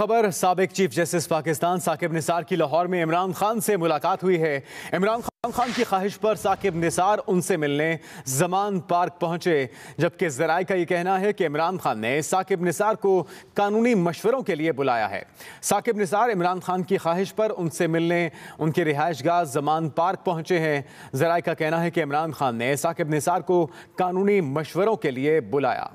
खबर सबक chief justice Pakistan Saqib Nisar की लाहौर में इमरान खान से मुलाकात हुई है इमरान खान खान की ख्वाहिश पर साकिब निसार उनसे मिलने जमान पार्क पहुंचे जबकि जराए का ये कहना है कि इमरान खान ने साकिब निसार को कानूनी मशवरों के लिए बुलाया है साकिब निसार इमरान खान की ख्वाहिश पर उनसे मिलने उनके रिहाइश गाह जमान पार्क पहुंचे हैं जराए का कहना है कि इमरान खान ने साकिब निसार को कानूनी मशवरों के लिए बुलाया